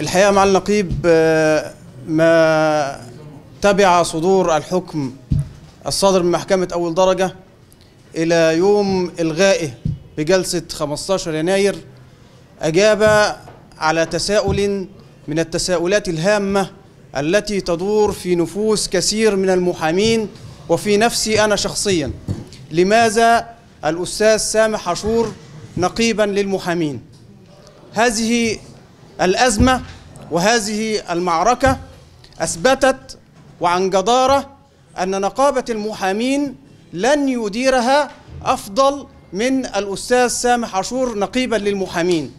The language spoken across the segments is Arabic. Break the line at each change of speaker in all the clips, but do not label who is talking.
الحقيقة مع النقيب آه، ما تبع صدور الحكم الصادر من محكمة أول درجة إلى يوم إلغائه بجلسة 15 يناير أجاب على تساؤل من التساؤلات الهامة التي تدور في نفوس كثير من المحامين وفي نفسي أنا شخصيا لماذا الأستاذ سامح عاشور نقيبا للمحامين هذه الأزمة وهذه المعركة أثبتت وعن جدارة أن نقابة المحامين لن يديرها أفضل من الأستاذ سامح عاشور نقيبا للمحامين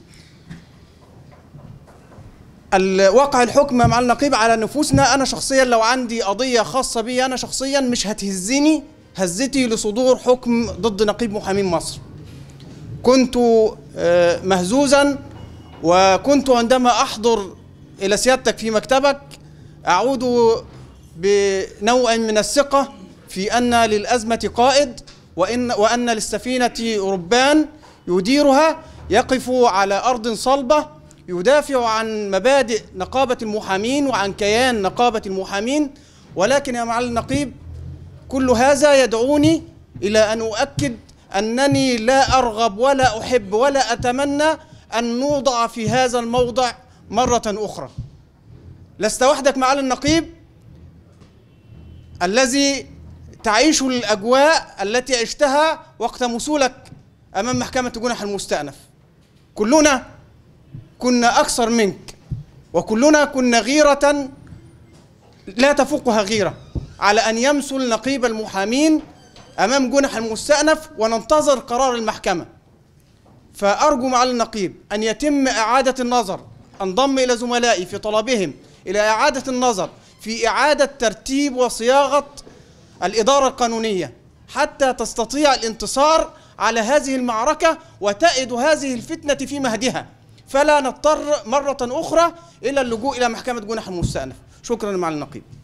وقع الحكم مع النقيب على نفوسنا أنا شخصيا لو عندي قضية خاصة بي أنا شخصيا مش هتهزني هزتي لصدور حكم ضد نقيب محامين مصر كنت آه، مهزوزا وكنت عندما أحضر إلى سيادتك في مكتبك أعود بنوع من الثقة في أن للأزمة قائد وإن, وأن للسفينة ربان يديرها يقف على أرض صلبة يدافع عن مبادئ نقابة المحامين وعن كيان نقابة المحامين ولكن يا معالي النقيب كل هذا يدعوني إلى أن أؤكد أنني لا أرغب ولا أحب ولا أتمنى أن نوضع في هذا الموضع مرة أخرى لست وحدك معالي النقيب الذي تعيش الأجواء التي عشتها وقت مسولك أمام محكمة جنح المستأنف كلنا كنا أكثر منك وكلنا كنا غيرة لا تفوقها غيرة على أن يمسل نقيب المحامين أمام جنح المستأنف وننتظر قرار المحكمة فأرجو معالي النقيب أن يتم إعادة النظر أنضم إلى زملائي في طلبهم إلى إعادة النظر في إعادة ترتيب وصياغة الإدارة القانونية حتى تستطيع الانتصار على هذه المعركة وتأد هذه الفتنة في مهدها فلا نضطر مرة أخرى إلى اللجوء إلى محكمة جناح المستأنف شكرا مع النقيب